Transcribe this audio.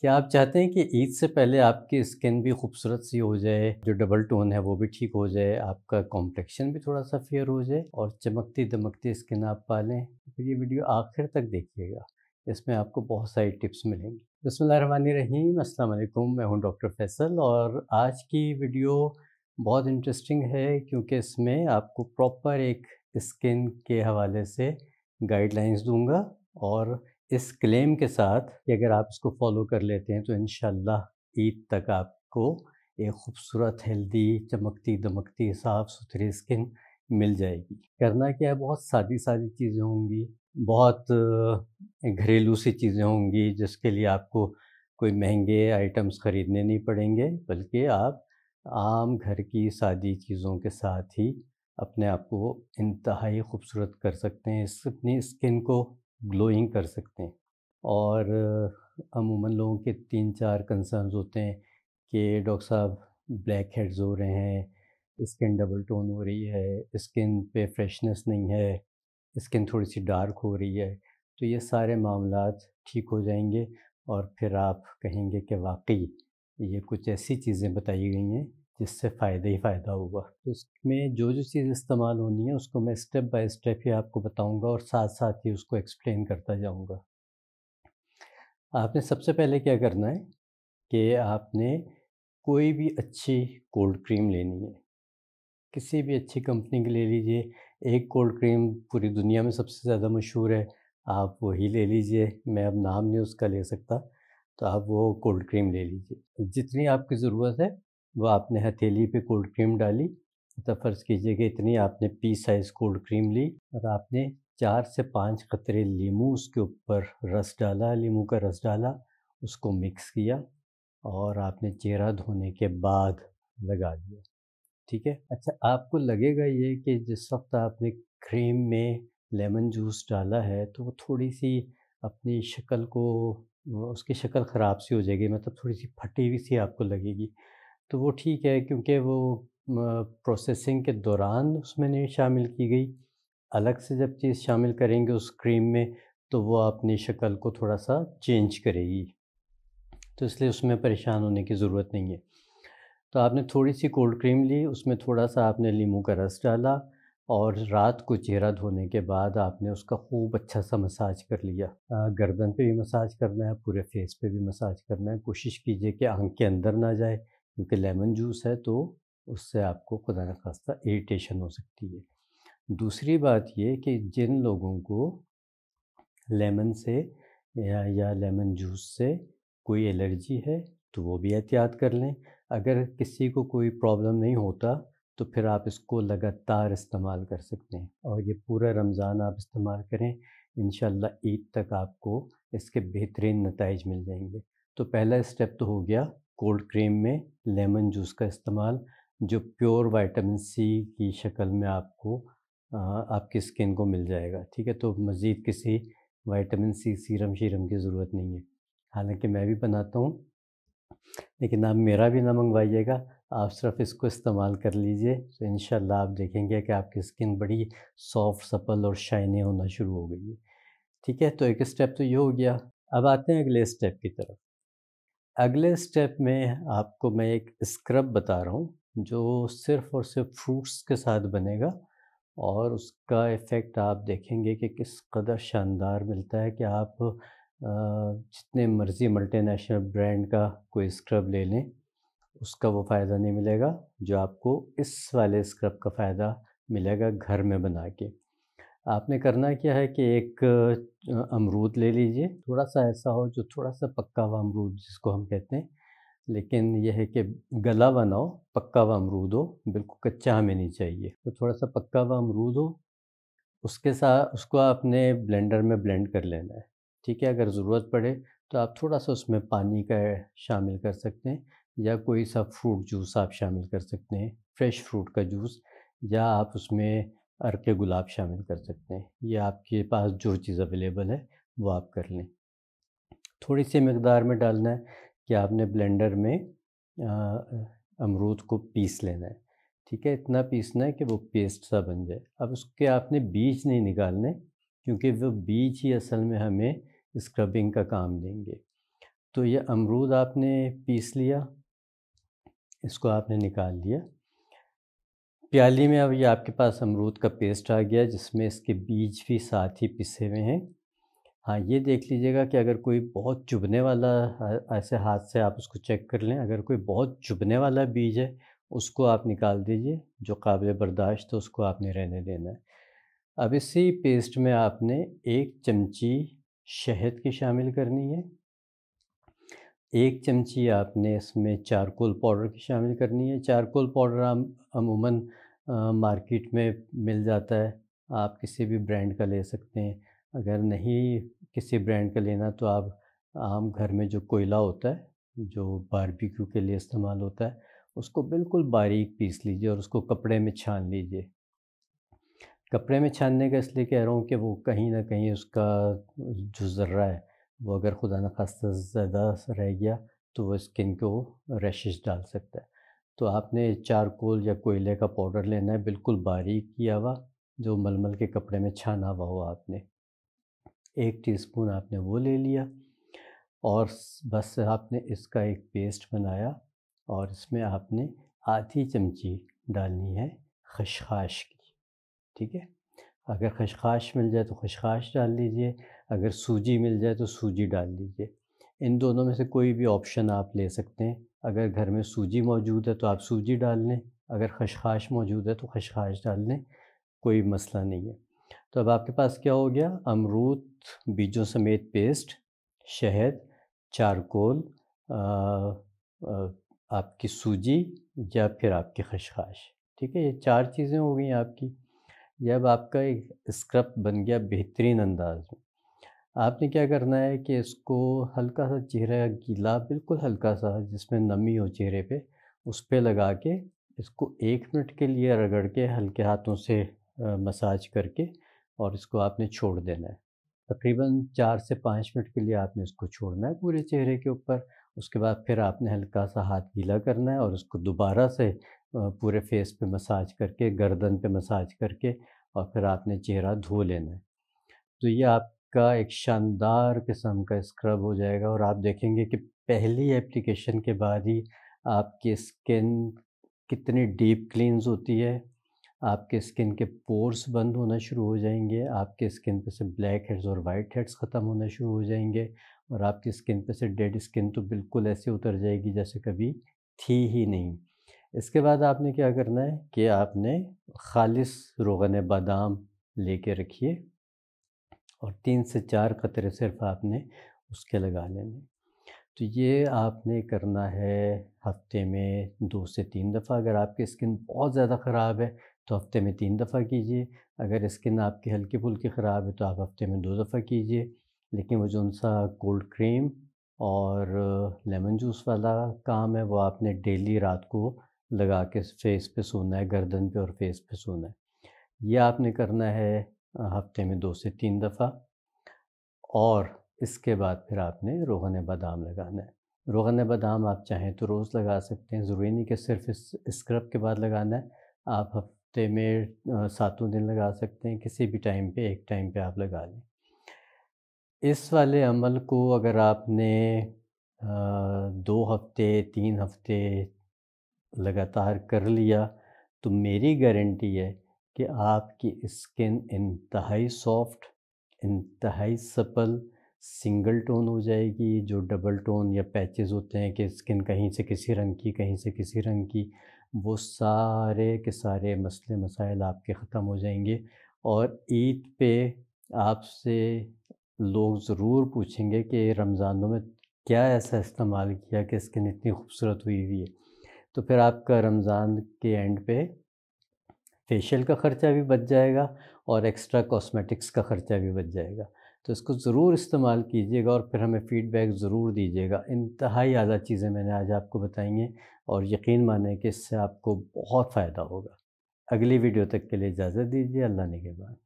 क्या आप चाहते हैं कि ईद से पहले आपकी स्किन भी खूबसूरत सी हो जाए जो डबल टोन है वो भी ठीक हो जाए आपका कॉम्प्लेक्शन भी थोड़ा सा फेयर हो जाए और चमकती दमकती स्किन आप पालें तो ये वीडियो आखिर तक देखिएगा इसमें आपको बहुत सारी टिप्स मिलेंगी बसमीम अल्लाम मैं हूँ डॉक्टर फैसल और आज की वीडियो बहुत इंटरेस्टिंग है क्योंकि इसमें आपको प्रॉपर एक स्किन के हवाले से गाइडलाइंस दूँगा और इस क्लेम के साथ कि अगर आप इसको फॉलो कर लेते हैं तो इन ईद तक आपको एक खूबसूरत हेल्दी चमकती दमकती साफ़ सुथरी स्किन मिल जाएगी करना क्या है बहुत सादी सादी चीज़ें होंगी बहुत घरेलू सी चीज़ें होंगी जिसके लिए आपको कोई महंगे आइटम्स ख़रीदने नहीं पड़ेंगे बल्कि आप आम घर की सादी चीज़ों के साथ ही अपने आप को इंतहाई खूबसूरत कर सकते हैं इस अपनी स्किन को ग्लोइंग कर सकते हैं और अमूमन लोगों के तीन चार कंसर्न होते हैं कि डॉक्टर साहब ब्लैक हेड्स हो रहे हैं स्किन डबल टोन हो रही है स्किन पे फ्रेशनेस नहीं है स्किन थोड़ी सी डार्क हो रही है तो ये सारे मामला ठीक हो जाएंगे और फिर आप कहेंगे कि वाकई ये कुछ ऐसी चीज़ें बताई गई हैं जिससे फ़ायदा ही फ़ायदा होगा तो इसमें जो जो चीज़ इस्तेमाल होनी है उसको मैं स्टेप बाय स्टेप ही आपको बताऊंगा और साथ साथ ही उसको एक्सप्लेन करता जाऊंगा आपने सबसे पहले क्या करना है कि आपने कोई भी अच्छी कोल्ड क्रीम लेनी है किसी भी अच्छी कंपनी की ले लीजिए एक कोल्ड क्रीम पूरी दुनिया में सबसे ज़्यादा मशहूर है आप वही ले लीजिए मैं अब नाम नहीं उसका ले सकता तो आप वो कोल्ड क्रीम ले लीजिए जितनी आपकी ज़रूरत है वो आपने हथेली पे कोल्ड क्रीम डाली तो फ़र्ज़ कीजिए कि इतनी आपने पी साइज़ कोल्ड क्रीम ली और आपने चार से पाँच कतरे लीमू उसके ऊपर रस डाला लीमू का रस डाला उसको मिक्स किया और आपने चेहरा धोने के बाद लगा दिया ठीक है अच्छा आपको लगेगा ये कि जिस वक्त आपने क्रीम में लेमन जूस डाला है तो वो थोड़ी सी अपनी शक्ल को उसकी शक्ल ख़राब सी हो जाएगी मतलब थोड़ी सी फटी हुई सी आपको लगेगी तो वो ठीक है क्योंकि वो प्रोसेसिंग के दौरान उसमें नहीं शामिल की गई अलग से जब चीज़ शामिल करेंगे उस क्रीम में तो वो अपनी शक्ल को थोड़ा सा चेंज करेगी तो इसलिए उसमें परेशान होने की ज़रूरत नहीं है तो आपने थोड़ी सी कोल्ड क्रीम ली उसमें थोड़ा सा आपने लीमू का रस डाला और रात को चेहरा धोने के बाद आपने उसका खूब अच्छा सा मसाज कर लिया गर्दन पे भी मसाज करना है पूरे फेस पे भी मसाज करना है कोशिश कीजिए कि आंख के अंदर ना जाए क्योंकि लेमन जूस है तो उससे आपको खुदा न खास्ता इरीटेशन हो सकती है दूसरी बात ये कि जिन लोगों को लेमन से या या लेमन जूस से कोई एलर्जी है तो वो भी एहतियात कर लें अगर किसी को कोई प्रॉब्लम नहीं होता तो फिर आप इसको लगातार इस्तेमाल कर सकते हैं और ये पूरा रमज़ान आप इस्तेमाल करें इन ईद तक आपको इसके बेहतरीन नतज मिल जाएंगे तो पहला स्टेप तो हो गया कोल्ड क्रीम में लेमन जूस का इस्तेमाल जो प्योर वाइटामिन सी की शक्ल में आपको आपकी स्किन को मिल जाएगा ठीक है तो मज़ीद किसी वाइटामिन सी सीरम शीरम की ज़रूरत नहीं है हालांकि मैं भी बनाता हूँ लेकिन आप मेरा भी ना मंगवाइएगा आप सिर्फ इसको इस्तेमाल कर लीजिए तो इन आप देखेंगे कि आपकी स्किन बड़ी सॉफ्ट सपल और शाइनी होना शुरू हो गई है ठीक है तो एक स्टेप तो ये हो गया अब आते हैं अगले स्टेप की तरफ अगले स्टेप में आपको मैं एक स्क्रब बता रहा हूँ जो सिर्फ और सिर्फ फ्रूट्स के साथ बनेगा और उसका इफ़ेक्ट आप देखेंगे कि किस कदर शानदार मिलता है कि आप जितने मर्ज़ी मल्टीनेशनल ब्रांड का कोई स्क्रब ले लें उसका वो फ़ायदा नहीं मिलेगा जो आपको इस वाले स्क्रब का फ़ायदा मिलेगा घर में बना के आपने करना क्या है कि एक अमरूद ले लीजिए थोड़ा सा ऐसा हो जो थोड़ा सा पक्का हुआ अमरूद जिसको हम कहते हैं लेकिन यह है कि गला हुआ ना हो पक्का हुआ अमरूद हो बिल्कुल कच्चा हमें नहीं चाहिए तो थोड़ा सा पक्का हुआ अमरूद हो उसके साथ उसको आपने ब्लेंडर में ब्लेंड कर लेना है ठीक है अगर ज़रूरत पड़े तो आप थोड़ा सा उसमें पानी का शामिल कर सकते हैं या कोई सा फ्रूट जूस आप शामिल कर सकते हैं फ्रेश फ्रूट का जूस या आप उसमें अरके गुलाब शामिल कर सकते हैं ये आपके पास जो चीज़ अवेलेबल है वो आप कर लें थोड़ी सी मकदार में डालना है कि आपने ब्लेंडर में अमरूद को पीस लेना है ठीक है इतना पीसना है कि वो पेस्ट सा बन जाए अब उसके आपने बीज नहीं निकालने क्योंकि वो बीज ही असल में हमें स्क्रबिंग का काम देंगे तो ये अमरूद आपने पीस लिया इसको आपने निकाल लिया प्याली में अब ये आपके पास अमरूद का पेस्ट आ गया जिसमें इसके बीज भी साथ ही पिसे हुए हैं हाँ ये देख लीजिएगा कि अगर कोई बहुत चुभने वाला ऐसे हाथ से आप उसको चेक कर लें अगर कोई बहुत चुभने वाला बीज है उसको आप निकाल दीजिए जो काबिल बर्दाश्त है उसको आपने रहने देना है अब इसी पेस्ट में आपने एक चमची शहद की शामिल करनी है एक चमची आपने इसमें चारकोल पाउडर की शामिल करनी है चारकोल पाउडर अमूमन मार्केट में मिल जाता है आप किसी भी ब्रांड का ले सकते हैं अगर नहीं किसी ब्रांड का लेना तो आप आम घर में जो कोयला होता है जो बारबेक्यू के लिए इस्तेमाल होता है उसको बिल्कुल बारीक पीस लीजिए और उसको कपड़े में छान लीजिए कपड़े में छानने का इसलिए कह रहा हूँ कि वो कहीं ना कहीं उसका जो ज़र्रा है वो अगर खुदा न खास्ता ज़्यादा रह गया तो वो स्किन को रैशेज डाल सकता है तो आपने चारकोल या कोयले का पाउडर लेना है बिल्कुल बारीक किया हुआ जो मलमल के कपड़े में छाना हुआ हो आपने एक टीस्पून आपने वो ले लिया और बस आपने इसका एक पेस्ट बनाया और इसमें आपने आधी चमची डालनी है खशखाश की ठीक है अगर खशखाश मिल जाए तो खशखाश डाल लीजिए अगर सूजी मिल जाए तो सूजी डाल दीजिए इन दोनों में से कोई भी ऑप्शन आप ले सकते हैं अगर घर में सूजी मौजूद है तो आप सूजी डाल लें अगर खशखाश मौजूद है तो खशखाश डाल लें कोई मसला नहीं है तो अब आपके पास क्या हो गया अमरूद बीजों समेत पेस्ट शहद चारकोल आपकी सूजी या फिर आपकी खशखाश ठीक है ये चार चीज़ें हो गई आपकी यह अब आपका एक स्क्रब बन गया बेहतरीन अंदाज में आपने क्या करना है कि इसको हल्का सा चेहरा गीला बिल्कुल हल्का सा जिसमें नमी हो चेहरे पे उस पर लगा के इसको एक मिनट के लिए रगड़ के हल्के हाथों से मसाज करके और इसको आपने छोड़ देना है तकरीबन चार से पाँच मिनट के लिए आपने इसको छोड़ना है पूरे चेहरे के ऊपर उसके बाद फिर आपने हल्का सा हाथ गीला करना है और उसको दोबारा से पूरे फेस पे मसाज करके गर्दन पे मसाज करके और फिर आपने चेहरा धो लेना है तो ये आप इसका एक शानदार किस्म का स्क्रब हो जाएगा और आप देखेंगे कि पहली एप्लीकेशन के बाद ही आपकी स्किन कितनी डीप क्लीन्स होती है आपके स्किन के पोर्स बंद होना शुरू हो जाएंगे आपके स्किन पे से ब्लैक हेड्स और वाइट हेड्स ख़त्म होना शुरू हो जाएंगे और आपकी स्किन पे से डेड स्किन तो बिल्कुल ऐसे उतर जाएगी जैसे कभी थी ही नहीं इसके बाद आपने क्या करना है कि आपने खालिस रोगन बादाम लेके रखिए और तीन से चार कतरे सिर्फ आपने उसके लगा लेने तो ये आपने करना है हफ्ते में दो से तीन दफ़ा अगर आपकी स्किन बहुत ज़्यादा ख़राब है तो हफ्ते में तीन दफ़ा कीजिए अगर स्किन आपकी हल्की फुल्की ख़राब है तो आप हफ्ते में दो दफ़ा कीजिए लेकिन वो जो सा कोल्ड क्रीम और लेमन जूस वाला काम है वो आपने डेली रात को लगा के फेस पे सोना है गर्दन पे और फेस पे सोना है ये आपने करना है हफ्ते में दो से तीन दफ़ा और इसके बाद फिर आपने रोगन बादाम लगाना है रोगन बादाम आप चाहें तो रोज़ लगा सकते हैं ज़रूरी नहीं कि सिर्फ इस स्क्रब के बाद लगाना है आप हफ्ते में सातों दिन लगा सकते हैं किसी भी टाइम पे एक टाइम पे आप लगा लें इस वाले अमल को अगर आपने दो हफ्ते तीन हफ्ते लगातार कर लिया तो मेरी गारंटी है कि आपकी स्किन इंतहाई सॉफ्ट इंतहाई सपल सिंगल टोन हो जाएगी जो डबल टोन या पैचेस होते हैं कि स्किन कहीं से किसी रंग की कहीं से किसी रंग की वो सारे के सारे मसले मसाइल आपके ख़त्म हो जाएंगे और ईद पे आपसे लोग ज़रूर पूछेंगे कि रमज़ानों में क्या ऐसा इस्तेमाल किया कि स्किन इतनी खूबसूरत हुई हुई है तो फिर आपका रमज़ान के एंड पे फेशियल का ख़र्चा भी बच जाएगा और एक्स्ट्रा कॉस्मेटिक्स का ख़र्चा भी बच जाएगा तो इसको ज़रूर इस्तेमाल कीजिएगा और फिर हमें फ़ीडबैक ज़रूर दीजिएगा इंतहाई आज़ाद चीज़ें मैंने आज आपको बताई हैं और यकीन माने कि इससे आपको बहुत फ़ायदा होगा अगली वीडियो तक के लिए इजाज़त दीजिए अल्लाह बाद